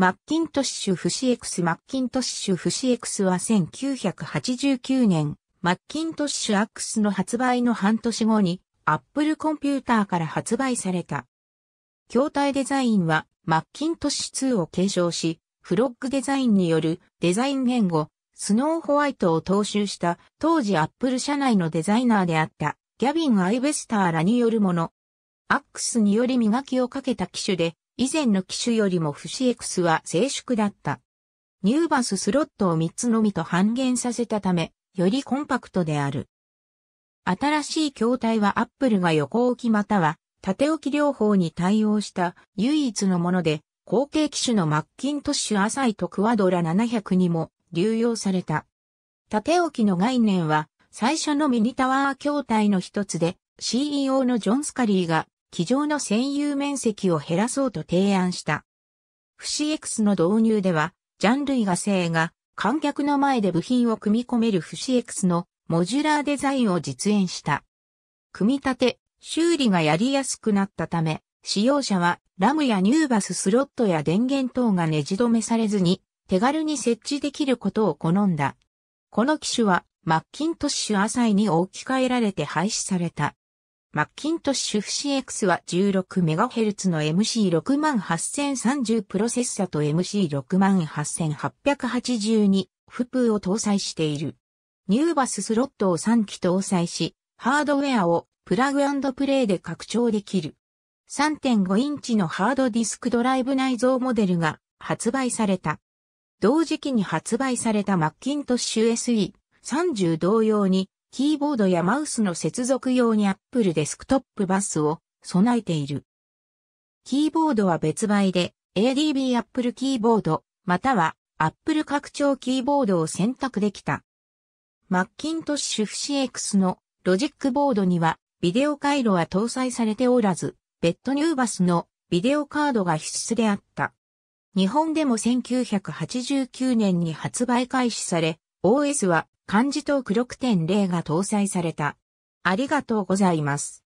マッキントッシュフシエクスマッキントッシュフシエクスは1989年、マッキントッシュアックスの発売の半年後に、アップルコンピューターから発売された。筐体デザインは、マッキントッシュ2を継承し、フロッグデザインによるデザイン言語、スノーホワイトを踏襲した当時アップル社内のデザイナーであったギャビン・アイベスターらによるもの。アックスにより磨きをかけた機種で以前の機種よりも不死 X は静粛だった。ニューバススロットを3つのみと半減させたため、よりコンパクトである。新しい筐体はアップルが横置きまたは縦置き両方に対応した唯一のもので、後継機種のマッキントッシュアサイトクワドラ700にも流用された。縦置きの概念は最初のミニタワー筐体の一つで CEO のジョン・スカリーが机上の占有面積を減らそうと提案した。不 CX の導入では、ジャンルイが製が観客の前で部品を組み込める不 CX のモジュラーデザインを実演した。組み立て、修理がやりやすくなったため、使用者はラムやニューバススロットや電源等がネジ止めされずに手軽に設置できることを好んだ。この機種はマッキントッシュアサイに置き換えられて廃止された。マッキントッシュ FCX は 16MHz の MC68030 プロセッサと MC68882 フプーを搭載している。ニューバススロットを3機搭載し、ハードウェアをプラグプレイで拡張できる。3.5インチのハードディスクドライブ内蔵モデルが発売された。同時期に発売されたマッキントッシュ SE30 同様にキーボードやマウスの接続用に Apple デスクトップバスを備えている。キーボードは別売で ADB Apple キーボードまたは Apple 拡張キーボードを選択できた。マッキントッシュ FCX のロジックボードにはビデオ回路は搭載されておらず、ベッドニューバスのビデオカードが必須であった。日本でも1989年に発売開始され、OS は漢字と黒く点0が搭載された。ありがとうございます。